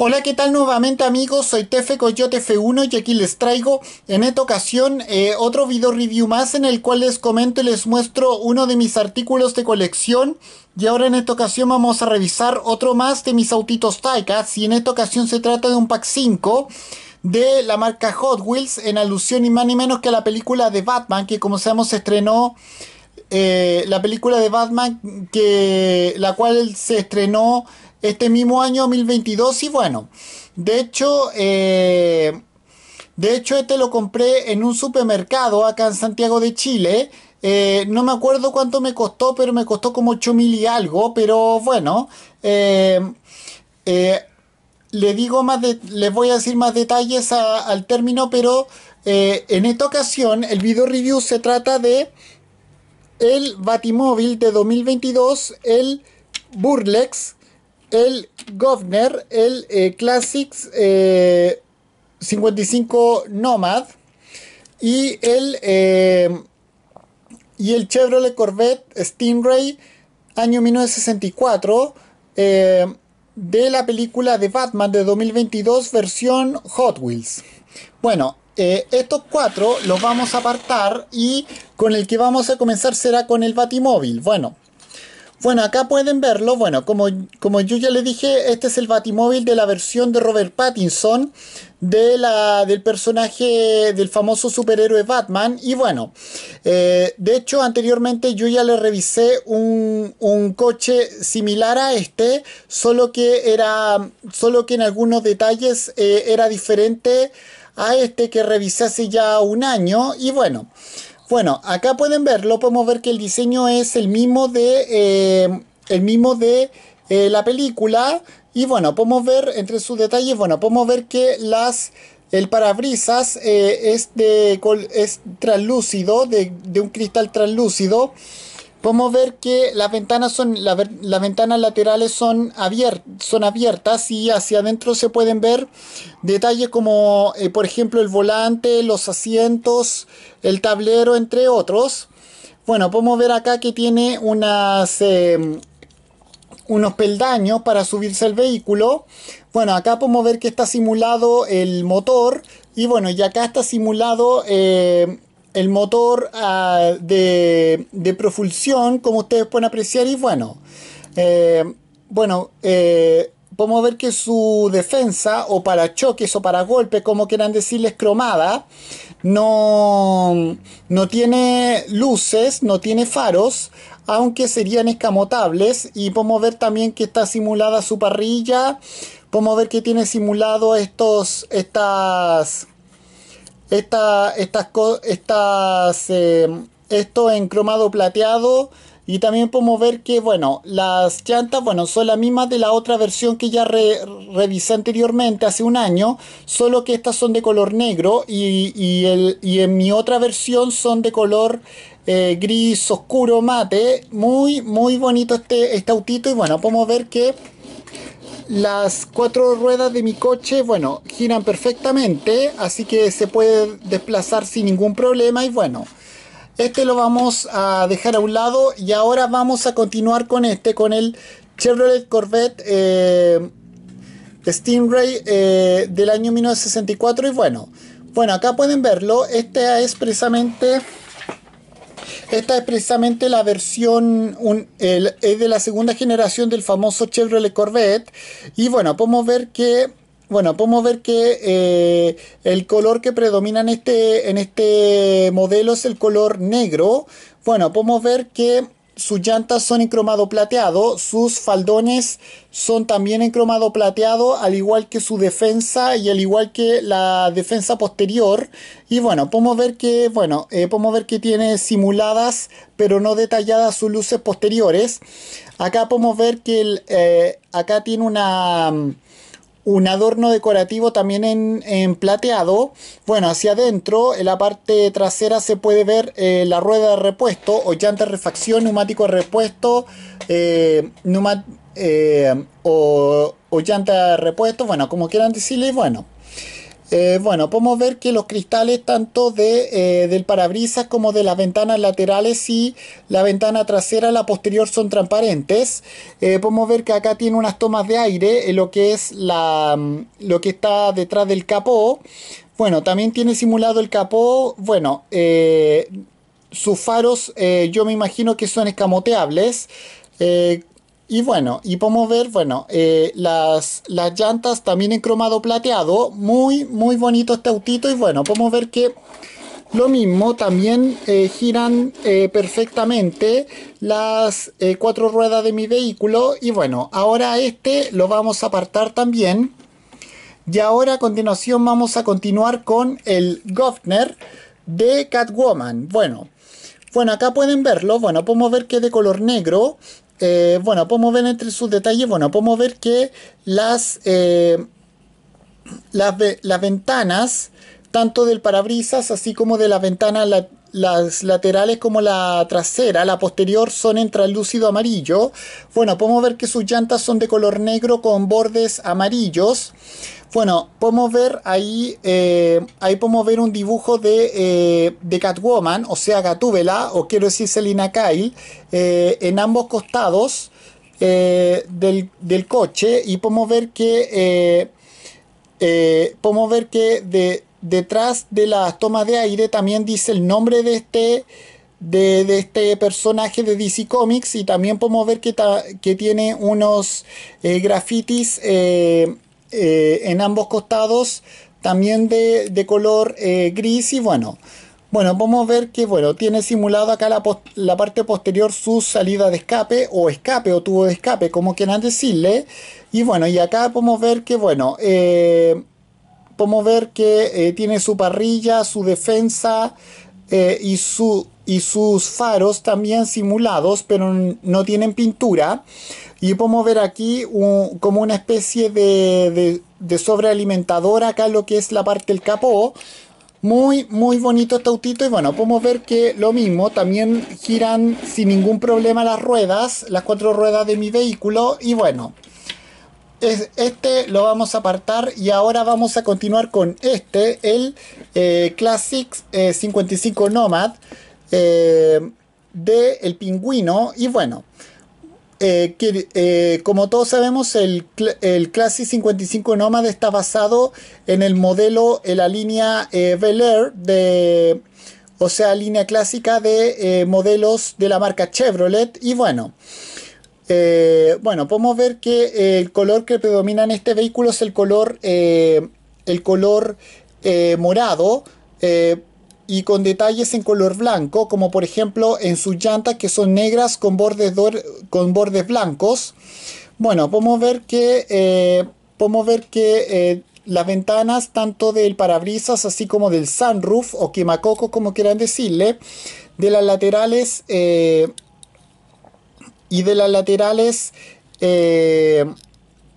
Hola, ¿qué tal nuevamente amigos? Soy Tefe Coyote F1 y aquí les traigo en esta ocasión eh, otro video review más en el cual les comento y les muestro uno de mis artículos de colección y ahora en esta ocasión vamos a revisar otro más de mis autitos Taika y en esta ocasión se trata de un pack 5 de la marca Hot Wheels en alusión y más ni menos que a la película de Batman que como sabemos se estrenó eh, la película de Batman que la cual se estrenó este mismo año 2022 y bueno, de hecho, eh, de hecho este lo compré en un supermercado acá en Santiago de Chile. Eh, no me acuerdo cuánto me costó, pero me costó como 8 mil y algo, pero bueno, eh, le digo más de, les voy a decir más detalles al término, pero en esta ocasión el video review se trata de el Batimóvil de 2022, el Burlex el Govner, el eh, Classics 55 eh, Nomad y el, eh, y el Chevrolet Corvette Stingray año 1964 de la película de Batman de 2022 versión Hot Wheels. Bueno, estos cuatro los vamos a apartar y con el que vamos a comenzar será con el Batimóvil. Bueno, bueno, acá pueden verlo. Bueno, como, como yo ya le dije, este es el batimóvil de la versión de Robert Pattinson de la, del personaje del famoso superhéroe Batman. Y bueno, eh, de hecho, anteriormente yo ya le revisé un, un, coche similar a este, solo que, era, solo que en algunos detalles eh, era diferente a este que revisé hace ya un año. Y bueno. Bueno, acá pueden verlo, podemos ver que el diseño es el mismo de, eh, el mismo de eh, la película. Y bueno, podemos ver entre sus detalles, bueno, podemos ver que las, el parabrisas eh, es, de, es translúcido, de, de un cristal translúcido podemos ver que las ventanas son las ventanas laterales son, son abiertas y hacia adentro se pueden ver detalles como eh, por ejemplo el volante los asientos el tablero entre otros bueno podemos ver acá que tiene unas eh, unos peldaños para subirse al vehículo bueno acá podemos ver que está simulado el motor y bueno y acá está simulado eh, el motor ah, de, de, como ustedes pueden apreciar, y bueno, eh, bueno, eh, podemos ver que su defensa, o para choques, o para golpes, como quieran decirles, cromada, no, no tiene luces, no tiene faros, aunque serían escamotables, y podemos ver también que está simulada su parrilla, podemos ver que tiene simulado estos, estas esta, estas, estas, eh, esto en cromado plateado y también podemos ver que, bueno, las llantas, bueno, son las mismas de la otra versión que ya revisé anteriormente, hace un año, solo que estas son de color negro y, el, en mi otra versión son de color eh, gris oscuro mate. Muy, muy bonito este, este autito y bueno, podemos ver que las cuatro ruedas de mi coche, bueno, giran perfectamente, así que se puede desplazar sin ningún problema y bueno, este lo vamos a dejar a un lado y ahora vamos a continuar con este, con el Chevrolet Corvette eh, Stingray eh, del año 1964 y bueno, bueno, acá pueden verlo, este es precisamente esta es precisamente la versión, es de la segunda generación del famoso Chevrolet Corvette. Y bueno, podemos ver que bueno, podemos ver que eh, el color que predomina en este, en este modelo es el color negro. Bueno, podemos ver que sus llantas son en cromado plateado, sus faldones son también en cromado plateado, al igual que su defensa y al igual que la defensa posterior. Y bueno, podemos ver que, bueno, eh, podemos ver que tiene simuladas pero no detalladas sus luces posteriores. Acá podemos ver que eh, acá tiene una un adorno decorativo también en, plateado. Bueno, hacia adentro, en la parte trasera se puede ver eh, la rueda de repuesto o llanta de refacción, neumático de repuesto, eh, eh, o, llanta de repuesto, bueno, como quieran decirle, bueno. Eh, bueno, podemos ver que los cristales tanto de, eh, del parabrisas como de las ventanas laterales y la ventana trasera, la posterior, son transparentes. Eh, podemos ver que acá tiene unas tomas de aire, lo que es la, mm, lo que está detrás del capó. Bueno, también tiene simulado el capó. Bueno, sus faros yo me imagino que son escamoteables. Y bueno, y podemos ver, bueno, eh, las, las llantas también en cromado plateado. Muy, muy bonito este autito. Y bueno, podemos ver que lo mismo, también eh, giran eh, perfectamente las cuatro ruedas de mi vehículo. Y bueno, ahora este lo vamos a apartar también. Y ahora a continuación vamos a continuar con el Goffner de Catwoman. Bueno, bueno, acá pueden verlo. Bueno, podemos ver que es de color negro. Eh, bueno, podemos ver entre sus detalles, bueno, podemos ver que las, eh, las, ventanas, tanto del parabrisas así como de la ventana la, las laterales como la trasera, la posterior son en translúcido amarillo. Bueno, podemos ver que sus llantas son de color negro con bordes amarillos. Bueno, podemos ver ahí, eh, ahí podemos ver un dibujo de, eh, de, Catwoman, o sea, Gatúbela, o quiero decir Selina Kyle, eh, en ambos costados del, del, coche y podemos ver que... podemos ver que de, detrás de las tomas de aire también dice el nombre de este, de, este personaje de DC Comics y también podemos ver que, que tiene unos eh, grafitis eh, eh, en ambos costados también de, color gris y bueno. Bueno, podemos ver que bueno, tiene simulado acá la, la parte posterior su salida de escape o escape o tubo de escape, como quieran decirle. Y bueno, y acá podemos ver que bueno, podemos ver que eh, tiene su parrilla, su defensa eh, y, su, y sus faros también simulados, pero no tienen pintura. Y podemos ver aquí como una especie de, de, de sobrealimentador acá lo que es la parte del capó. Muy, muy bonito este autito y bueno, podemos ver que lo mismo, también giran sin ningún problema las ruedas, las cuatro ruedas de mi vehículo y bueno, es, este lo vamos a apartar y ahora vamos a continuar con este, el eh, Classic 55 eh, Nomad eh, de El Pingüino. Y bueno, eh, que, como todos sabemos, el, Classic 55 Nomad está basado en el modelo, en la línea Bel Air de... O sea, línea clásica de modelos de la marca Chevrolet. Y bueno, eh, bueno, podemos ver que el color que predomina en este vehículo es el color, eh, el color eh, morado y con detalles en color blanco, como por ejemplo en sus llantas que son negras con bordes, con bordes blancos. Bueno, podemos ver que, podemos ver que las ventanas tanto del parabrisas así como del sunroof o quemacoco como quieran decirle, de las laterales y de las laterales eh,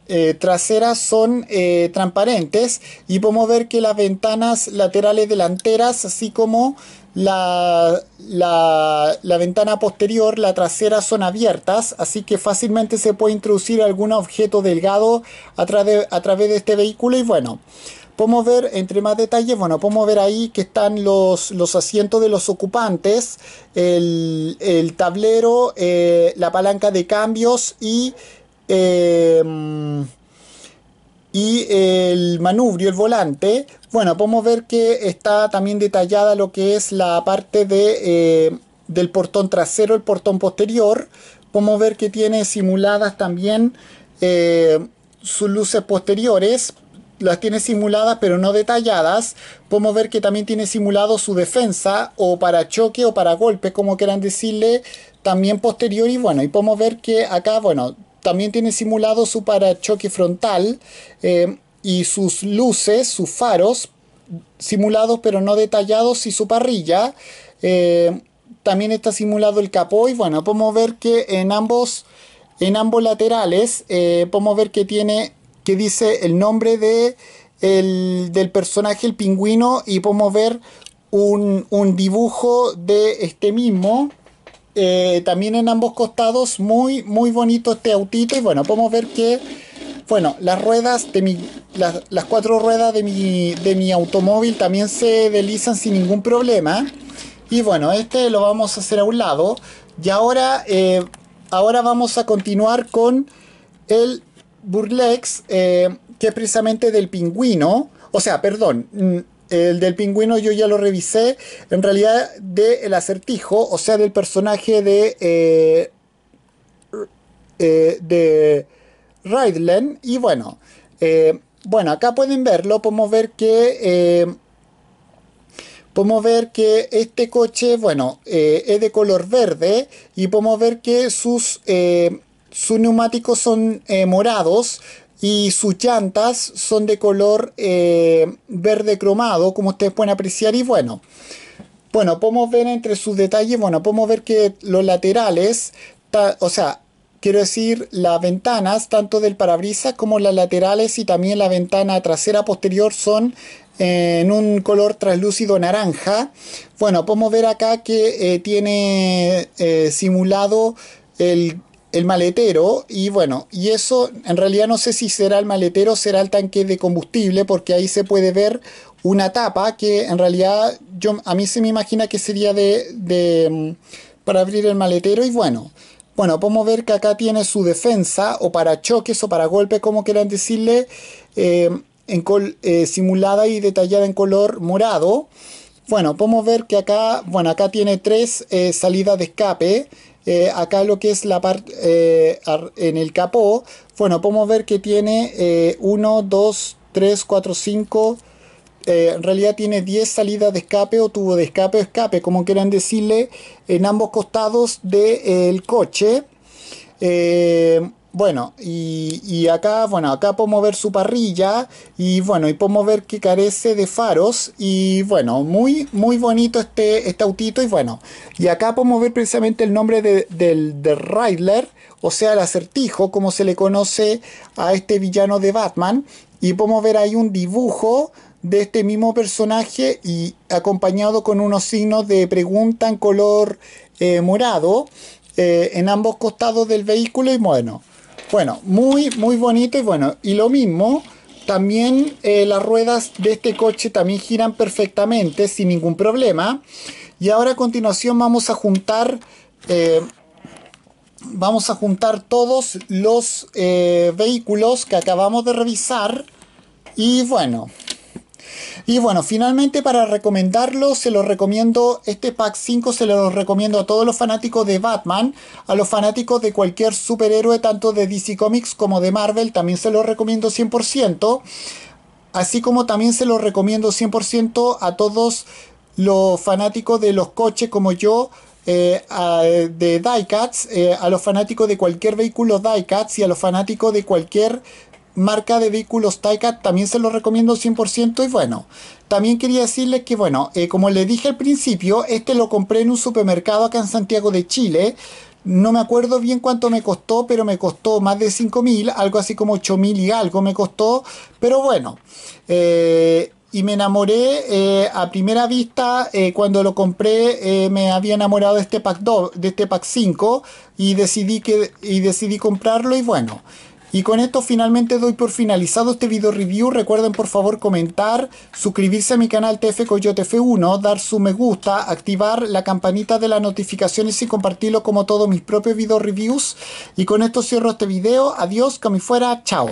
eh, traseras son eh, transparentes y podemos ver que las ventanas laterales delanteras así como la, la, ventana posterior, la trasera son abiertas así que fácilmente se puede introducir algún objeto delgado a, a través de este vehículo y bueno Podemos ver entre más detalles, bueno, podemos ver ahí que están los, asientos de los ocupantes, el, tablero, eh, la palanca de cambios y, eh, y el manubrio, el volante. Bueno, podemos ver que está también detallada lo que es la parte de, eh, del portón trasero, el portón posterior. Podemos ver que tiene simuladas también sus luces posteriores las tiene simuladas pero no detalladas. Podemos ver que también tiene simulado su defensa o para choque o para golpe, como quieran decirle, también posterior. Y bueno, y podemos ver que acá, bueno, también tiene simulado su parachoque frontal eh, y sus luces, sus faros simulados pero no detallados y su parrilla. Eh, también está simulado el capó y bueno, podemos ver que en ambos, en ambos laterales, eh, podemos ver que tiene que dice el nombre de del personaje, el pingüino, y podemos ver un, dibujo de este mismo. Eh, también en ambos costados, muy, muy bonito este autito. Y bueno, podemos ver que, bueno, las ruedas de mi, las, cuatro ruedas de mi, de mi automóvil también se deslizan sin ningún problema. Y bueno, este lo vamos a hacer a un lado. Y ahora, eh, ahora vamos a continuar con el Burlex, eh, que es precisamente del pingüino, o sea, perdón, mm, el del pingüino yo ya lo revisé, en realidad del acertijo, o sea, del personaje de... Eh, eh, de Raidlen y bueno, bueno, acá pueden verlo, podemos ver que podemos ver que este coche, bueno, es de color verde y podemos ver que sus sus neumáticos son eh, morados y sus llantas son de color eh, verde cromado, como ustedes pueden apreciar. Y bueno, bueno, podemos ver entre sus detalles, bueno, podemos ver que los laterales, o sea, quiero decir, las ventanas, tanto del parabrisas como las laterales y también la ventana trasera posterior son eh, en un color translúcido naranja. Bueno, podemos ver acá que tiene simulado el el maletero y bueno, y eso en realidad no sé si será el maletero, será el tanque de combustible porque ahí se puede ver una tapa que en realidad yo, a mí se me imagina que sería de, mm, para abrir el maletero y bueno, bueno, podemos ver que acá tiene su defensa o para choques o para golpes, como quieran decirle, eh, en col, eh, simulada y detallada en color morado. Bueno, podemos ver que acá, bueno, acá tiene tres eh, salidas de escape eh, acá lo que es la parte eh, en el capó, bueno, podemos ver que tiene 1, 2, 3, 4, 5, en realidad tiene 10 salidas de escape o tubo de escape o escape, como quieran decirle, en ambos costados del coche. Eh, bueno, y, acá, bueno, acá podemos ver su parrilla y bueno, y podemos ver que carece de faros y bueno, muy, muy bonito este, este autito y bueno, y acá podemos ver precisamente el nombre de, del, de Riddler, o sea, el acertijo, como se le conoce a este villano de Batman y podemos ver ahí un dibujo de este mismo personaje y acompañado con unos signos de pregunta en color eh, morado eh, en ambos costados del vehículo y bueno. Bueno, muy, muy bonito y bueno, y lo mismo, también eh, las ruedas de este coche también giran perfectamente, sin ningún problema. Y ahora a continuación vamos a juntar, eh, vamos a juntar todos los eh, vehículos que acabamos de revisar. Y bueno, y bueno, finalmente para recomendarlo, se lo recomiendo, este pack 5 se lo recomiendo a todos los fanáticos de Batman, a los fanáticos de cualquier superhéroe, tanto de DC Comics como de Marvel, también se lo recomiendo 100%, así como también se lo recomiendo 100% a todos los fanáticos de los coches como yo, eh, de diecats, eh, a los fanáticos de cualquier vehículo diecats y a los fanáticos de cualquier marca de vehículos Taika, también se lo recomiendo 100% y bueno, también quería decirles que bueno, eh, como les dije al principio, este lo compré en un supermercado acá en Santiago de Chile. No me acuerdo bien cuánto me costó, pero me costó más de 5.000, algo así como 8.000 y algo me costó. Pero bueno, eh, y me enamoré eh, a primera vista cuando lo compré me había enamorado de este pack de este pack 5 y decidí que y decidí comprarlo y bueno y con esto finalmente doy por finalizado este video review. Recuerden por favor comentar, suscribirse a mi canal TF Coyote F1, dar su me gusta, activar la campanita de las notificaciones y compartirlo como todos mis propios video reviews. Y con esto cierro este video. Adiós, que fuera. Chao.